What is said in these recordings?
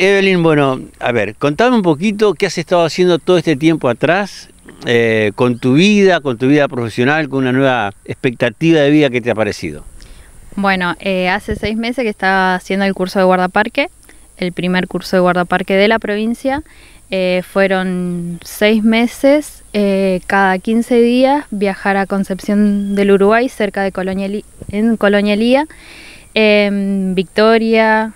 Evelyn, bueno, a ver, contame un poquito qué has estado haciendo todo este tiempo atrás eh, con tu vida, con tu vida profesional, con una nueva expectativa de vida que te ha parecido. Bueno, eh, hace seis meses que estaba haciendo el curso de guardaparque, el primer curso de guardaparque de la provincia. Eh, fueron seis meses, cada 15 días viajar a Concepción del Uruguay, cerca de Colonia, en Colonialía, Victoria,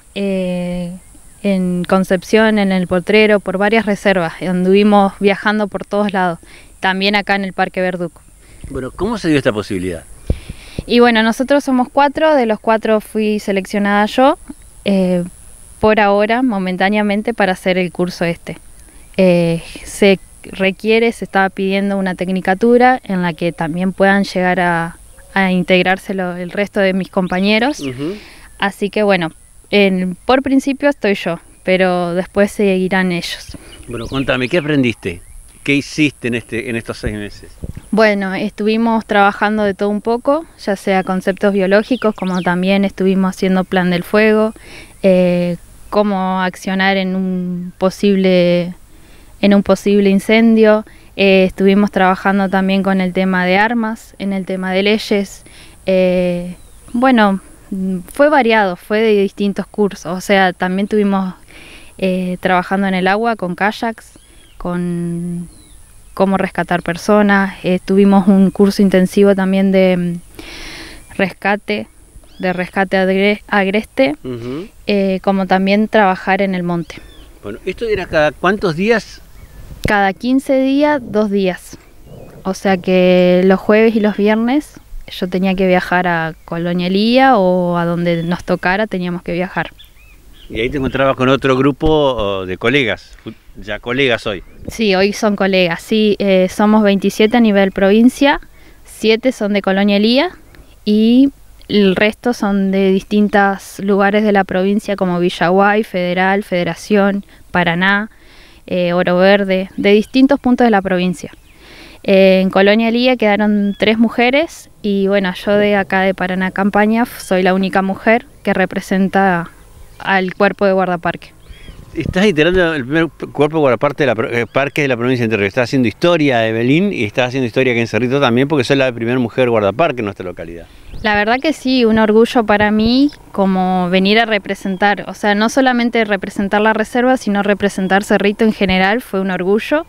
en Concepción, en el Potrero, por varias reservas. Anduvimos viajando por todos lados, también acá en el Parque Verduco. Bueno, ¿cómo se dio esta posibilidad? Y bueno, nosotros somos cuatro, de los cuatro fui seleccionada yo, eh, por ahora, momentáneamente, para hacer el curso este. Eh, se requiere, se estaba pidiendo una tecnicatura en la que también puedan llegar a, a integrárselo el resto de mis compañeros. Así que bueno, por principio estoy yo, pero después seguirán ellos. Bueno, cuéntame ¿qué aprendiste? ¿Qué hiciste en, este, en estos seis meses? Bueno, estuvimos trabajando de todo un poco, ya sea conceptos biológicos, como también estuvimos haciendo plan del fuego, eh, cómo accionar en un posible, en un posible incendio. Eh, estuvimos trabajando también con el tema de armas, en el tema de leyes. Eh, bueno, Mm, fue variado, fue de distintos cursos. O sea, también tuvimos eh, trabajando en el agua con kayaks, con cómo rescatar personas. Eh, tuvimos un curso intensivo también de mm, rescate, de rescate agreste, eh, como también trabajar en el monte. Bueno, ¿esto era cada cuántos días? Cada 15 días, dos días. O sea que los jueves y los viernes yo tenía que viajar a Colonia Elía o a donde nos tocara teníamos que viajar. Y ahí te encontrabas con otro grupo oh, de colegas, ya colegas hoy. Sí, hoy son colegas, sí, eh, somos 27 a nivel provincia, 7 son de Colonia Elía y el resto son de distintos lugares de la provincia como Villaguay, Federal, Federación, Paraná, eh, Oro Verde, de distintos puntos de la provincia en Colonia Lía quedaron tres mujeres y bueno, yo de acá de Paraná Campaña soy la única mujer que representa al cuerpo de guardaparque. Estás iterando el primer cuerpo de la, eh, parque de la provincia de Entre Estás haciendo historia, de Belín y estás haciendo historia aquí en Cerrito también porque soy la primera mujer guardaparque en nuestra localidad. La verdad que sí, un orgullo para mí como venir a representar, o sea, no solamente representar la reserva, sino representar Cerrito en general, fue un orgullo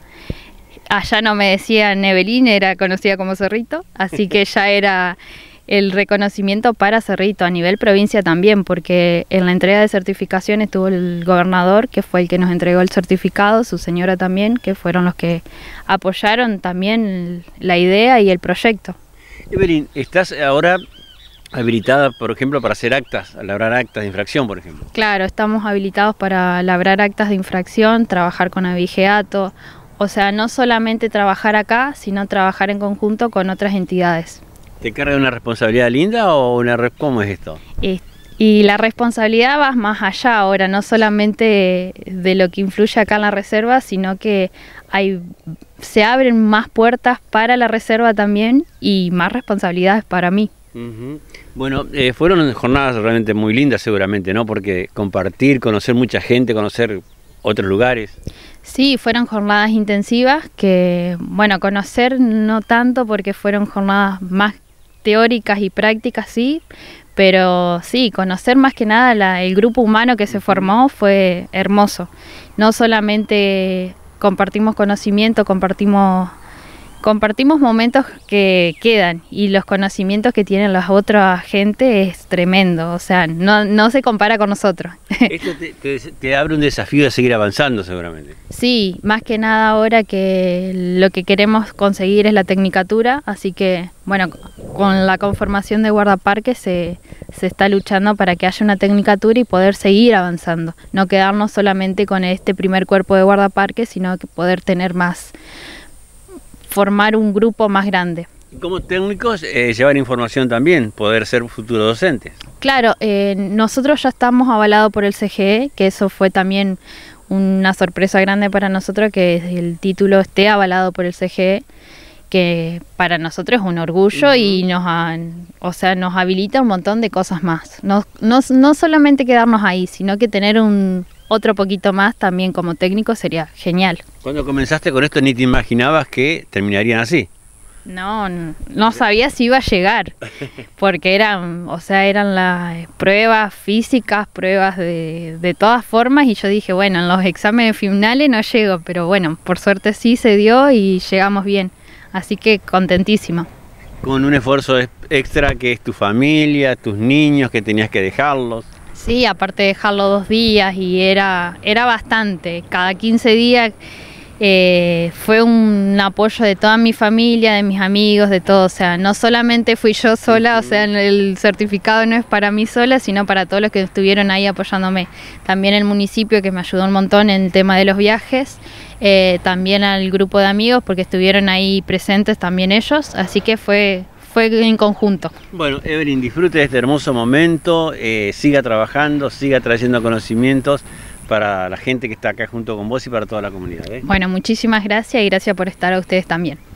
allá no me decían Evelyn, era conocida como Cerrito, así que ya era el reconocimiento para Cerrito a nivel provincia también, porque en la entrega de certificación estuvo el gobernador, que fue el que nos entregó el certificado, su señora también, que fueron los que apoyaron también la idea y el proyecto. Evelyn, estás ahora habilitada, por ejemplo, para hacer actas, labrar actas de infracción, por ejemplo. Claro, estamos habilitados para labrar actas de infracción, trabajar con avigeato, o sea, no solamente trabajar acá, sino trabajar en conjunto con otras entidades. ¿Te carga una responsabilidad linda o una cómo es esto? Y, la responsabilidad va más allá ahora, no solamente de lo que influye acá en la reserva, sino que hay se abren más puertas para la reserva también y más responsabilidades para mí. Bueno, eh, fueron jornadas realmente muy lindas seguramente, ¿no? Porque compartir, conocer mucha gente, conocer otros lugares. Sí, fueron jornadas intensivas que, bueno, conocer no tanto porque fueron jornadas más teóricas y prácticas, sí, pero sí, conocer más que nada el grupo humano que se formó fue hermoso. No solamente compartimos conocimiento, compartimos compartimos momentos que quedan y los conocimientos que tienen las otras gente es tremendo, o sea, no, se compara con nosotros. Esto te, abre un desafío de seguir avanzando seguramente. Sí, más que nada ahora que lo que queremos conseguir es la tecnicatura, así que bueno, con la conformación de guardaparques se, se está luchando para que haya una tecnicatura y poder seguir avanzando, no quedarnos solamente con este primer cuerpo de Guardaparque, sino que poder tener más formar un grupo más grande. Como técnicos, eh, llevar información también, poder ser futuros docentes. Claro, eh, nosotros ya estamos avalados por el CGE, que eso fue también una sorpresa grande para nosotros, que el título esté avalado por el CGE, que para nosotros es un orgullo y nos, han, o sea, nos habilita un montón de cosas más. no solamente quedarnos ahí, sino que tener un, otro poquito más también como técnico sería genial. Cuando comenzaste con esto ni te imaginabas que terminarían así. No, no sabía si iba a llegar, porque eran, o sea, eran las pruebas físicas, pruebas de, de todas formas, y yo dije, bueno, en los exámenes finales no llego, pero bueno, por suerte sí se dio y llegamos bien, así que contentísimo. Con un esfuerzo extra que es tu familia, tus niños, que tenías que dejarlos. Sí, aparte de dejarlo dos días y era, era bastante. Cada 15 días eh, fue un apoyo de toda mi familia, de mis amigos, de todo. O sea, no solamente fui yo sola, o sea, el certificado no es para mí sola, sino para todos los que estuvieron ahí apoyándome. También el municipio que me ayudó un montón en el tema de los viajes. Eh, también al grupo de amigos porque estuvieron ahí presentes también ellos. Así que fue fue en conjunto. Bueno, Evelyn, disfrute de este hermoso momento, eh, siga trabajando, siga trayendo conocimientos para la gente que está acá junto con vos y para toda la comunidad. ¿eh? Bueno, muchísimas gracias y gracias por estar a ustedes también.